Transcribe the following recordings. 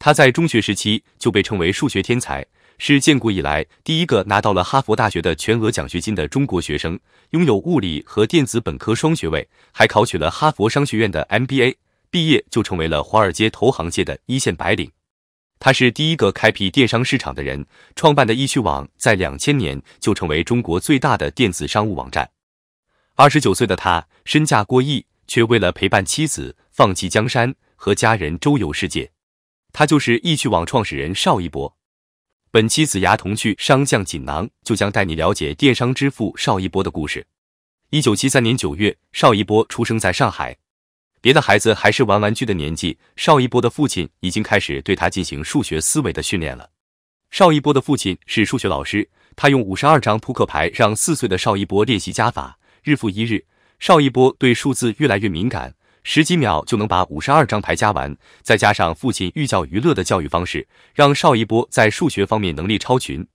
他在中学时期就被称为数学天才，是建国以来第一个拿到了哈佛大学的全额奖学金的中国学生，拥有物理和电子本科双学位，还考取了哈佛商学院的 MBA，毕业就成为了华尔街投行界的一线白领。他是第一个开辟电商市场的人，创办的易趣网在两千年就成为中国最大的电子商务网站。二十九岁的他身价过亿，却为了陪伴妻子，放弃江山，和家人周游世界。他就是易趣网创始人邵一波。本期子牙童趣商匠锦囊就将带你了解电商之父邵一波的故事。一九七三年九月，邵一波出生在上海。别的孩子还是玩玩具的年纪，邵一波的父亲已经开始对他进行数学思维的训练了。邵一波的父亲是数学老师，他用五十二张扑克牌让四岁的邵一波练习加法。日复一日，邵一波对数字越来越敏感。十几秒就能把五十二张牌加完，再加上父亲寓教于乐的教育方式，让邵一波在数学方面能力超群。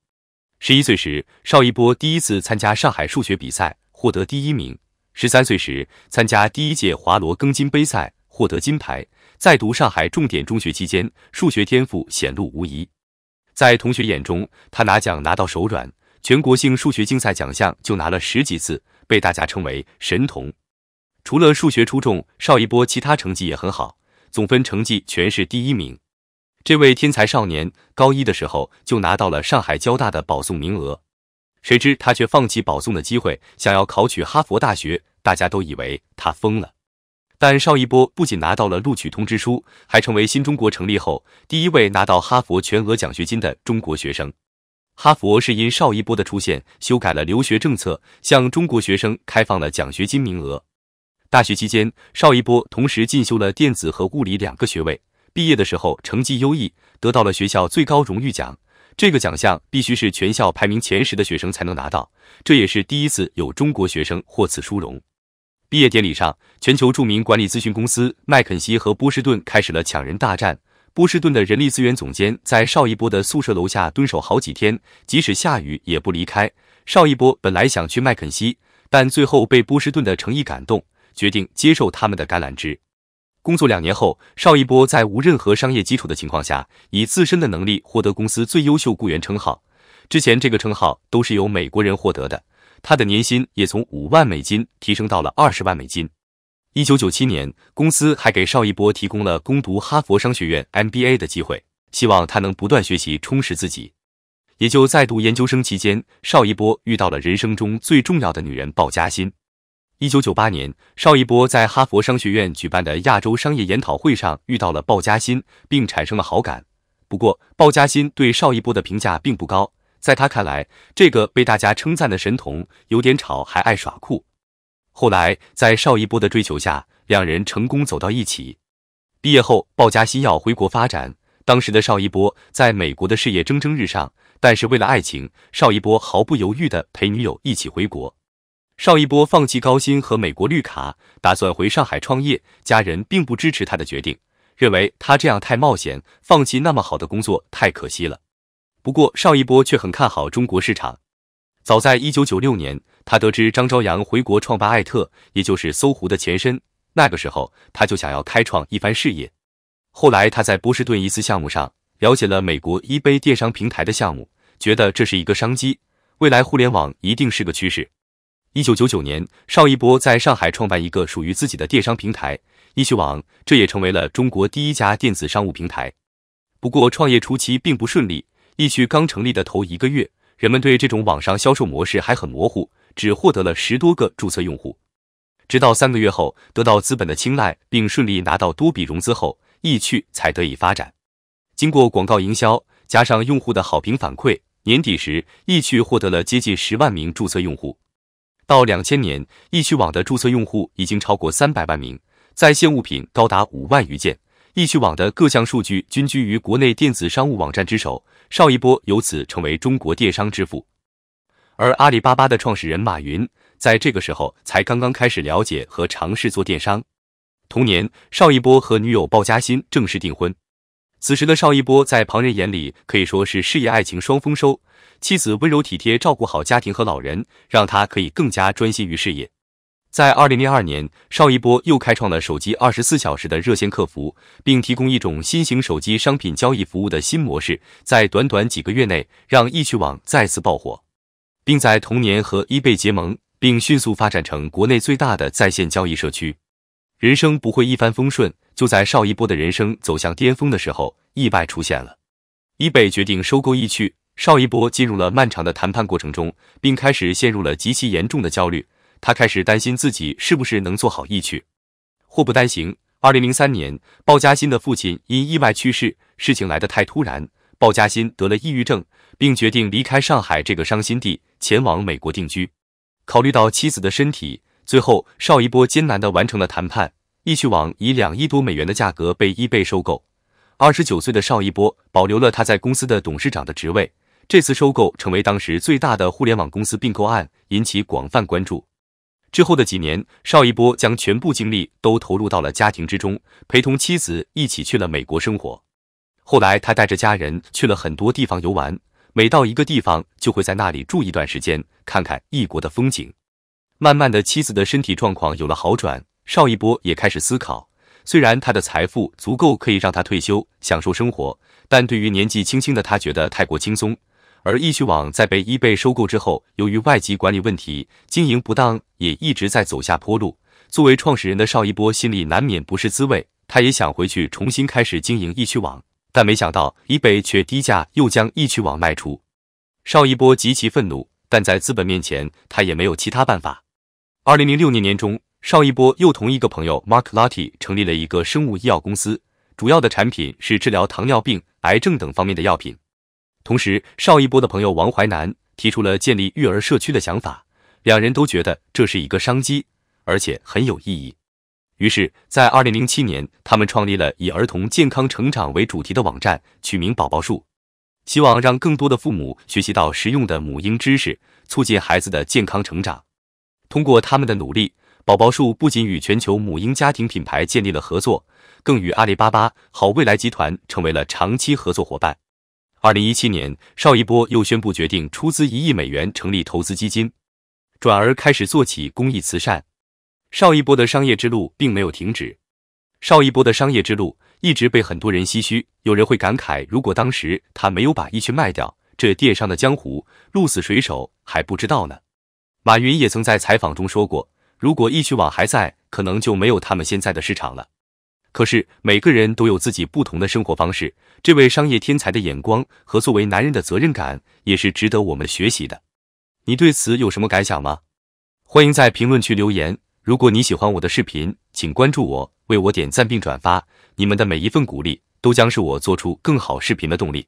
十一岁时，邵一波第一次参加上海数学比赛，获得第一名；十三岁时，参加第一届华罗庚金杯赛，获得金牌。在读上海重点中学期间，数学天赋显露无疑，在同学眼中，他拿奖拿到手软，全国性数学竞赛奖项就拿了十几次，被大家称为神童。除了数学出众，邵一波其他成绩也很好，总分成绩全是第一名。这位天才少年高一的时候就拿到了上海交大的保送名额，谁知他却放弃保送的机会，想要考取哈佛大学。大家都以为他疯了，但邵一波不仅拿到了录取通知书，还成为新中国成立后第一位拿到哈佛全额奖学金的中国学生。哈佛是因邵一波的出现修改了留学政策，向中国学生开放了奖学金名额。大学期间，邵一波同时进修了电子和物理两个学位。毕业的时候成绩优异，得到了学校最高荣誉奖。这个奖项必须是全校排名前十的学生才能拿到，这也是第一次有中国学生获此殊荣。毕业典礼上，全球著名管理咨询公司麦肯锡和波士顿开始了抢人大战。波士顿的人力资源总监在邵一波的宿舍楼下蹲守好几天，即使下雨也不离开。邵一波本来想去麦肯锡，但最后被波士顿的诚意感动。决定接受他们的橄榄枝。工作两年后，邵一波在无任何商业基础的情况下，以自身的能力获得公司最优秀雇员称号。之前这个称号都是由美国人获得的。他的年薪也从五万美金提升到了二十万美金。一九九七年，公司还给邵一波提供了攻读哈佛商学院 MBA 的机会，希望他能不断学习，充实自己。也就在读研究生期间，邵一波遇到了人生中最重要的女人鲍嘉欣。一九九八年，邵一波在哈佛商学院举办的亚洲商业研讨会上遇到了鲍嘉欣，并产生了好感。不过，鲍嘉欣对邵一波的评价并不高，在他看来，这个被大家称赞的神童有点吵，还爱耍酷。后来，在邵一波的追求下，两人成功走到一起。毕业后，鲍嘉欣要回国发展，当时的邵一波在美国的事业蒸蒸日上，但是为了爱情，邵一波毫不犹豫的陪女友一起回国。邵一波放弃高薪和美国绿卡，打算回上海创业。家人并不支持他的决定，认为他这样太冒险，放弃那么好的工作太可惜了。不过，邵一波却很看好中国市场。早在一九九六年，他得知张朝阳回国创办艾特，也就是搜狐的前身，那个时候他就想要开创一番事业。后来，他在波士顿一次项目上了解了美国 eBay 电商平台的项目，觉得这是一个商机。未来互联网一定是个趋势。一九九九年，邵一波在上海创办一个属于自己的电商平台易趣网，这也成为了中国第一家电子商务平台。不过，创业初期并不顺利，易趣刚成立的头一个月，人们对这种网上销售模式还很模糊，只获得了十多个注册用户。直到三个月后，得到资本的青睐，并顺利拿到多笔融资后，易趣才得以发展。经过广告营销，加上用户的好评反馈，年底时，易趣获得了接近十万名注册用户。到两千年，易趣网的注册用户已经超过三百万名，在线物品高达五万余件，易趣网的各项数据均居于国内电子商务网站之首，邵一波由此成为中国电商之父。而阿里巴巴的创始人马云在这个时候才刚刚开始了解和尝试做电商。同年，邵一波和女友鲍嘉欣正式订婚。此时的邵一波在旁人眼里可以说是事业爱情双丰收，妻子温柔体贴，照顾好家庭和老人，让他可以更加专心于事业。在二零零二年，邵一波又开创了手机二十四小时的热线客服，并提供一种新型手机商品交易服务的新模式，在短短几个月内让易趣网再次爆火，并在同年和 eBay 结盟，并迅速发展成国内最大的在线交易社区。人生不会一帆风顺。就在邵一波的人生走向巅峰的时候，意外出现了。伊北决定收购易趣，邵一波进入了漫长的谈判过程中，并开始陷入了极其严重的焦虑。他开始担心自己是不是能做好易趣。祸不单行，二零零三年，鲍嘉欣的父亲因意外去世，事情来得太突然，鲍嘉欣得了抑郁症，并决定离开上海这个伤心地，前往美国定居。考虑到妻子的身体，最后邵一波艰难地完成了谈判。易趣网以两亿多美元的价格被易贝收购。二十九岁的邵一波保留了他在公司的董事长的职位。这次收购成为当时最大的互联网公司并购案，引起广泛关注。之后的几年，邵一波将全部精力都投入到了家庭之中，陪同妻子一起去了美国生活。后来，他带着家人去了很多地方游玩，每到一个地方就会在那里住一段时间，看看异国的风景。慢慢的，妻子的身体状况有了好转。邵一波也开始思考，虽然他的财富足够可以让他退休享受生活，但对于年纪轻轻的他，觉得太过轻松。而易趣网在被易贝收购之后，由于外籍管理问题、经营不当，也一直在走下坡路。作为创始人的邵一波心里难免不是滋味，他也想回去重新开始经营易趣网，但没想到易贝却低价又将易趣网卖出。邵一波极其愤怒，但在资本面前，他也没有其他办法。二零零六年年中。邵一波又同一个朋友 Mark Lati 成立了一个生物医药公司，主要的产品是治疗糖尿病、癌症等方面的药品。同时，邵一波的朋友王怀南提出了建立育儿社区的想法，两人都觉得这是一个商机，而且很有意义。于是，在二零零七年，他们创立了以儿童健康成长为主题的网站，取名“宝宝树”，希望让更多的父母学习到实用的母婴知识，促进孩子的健康成长。通过他们的努力。宝宝树不仅与全球母婴家庭品牌建立了合作，更与阿里巴巴、好未来集团成为了长期合作伙伴。二零一七年，邵一波又宣布决定出资一亿美元成立投资基金，转而开始做起公益慈善。邵一波的商业之路并没有停止，邵一波的商业之路一直被很多人唏嘘，有人会感慨：如果当时他没有把易趣卖掉，这电商的江湖鹿死谁手还不知道呢。马云也曾在采访中说过。如果易趣网还在，可能就没有他们现在的市场了。可是每个人都有自己不同的生活方式，这位商业天才的眼光和作为男人的责任感，也是值得我们学习的。你对此有什么感想吗？欢迎在评论区留言。如果你喜欢我的视频，请关注我，为我点赞并转发。你们的每一份鼓励，都将是我做出更好视频的动力。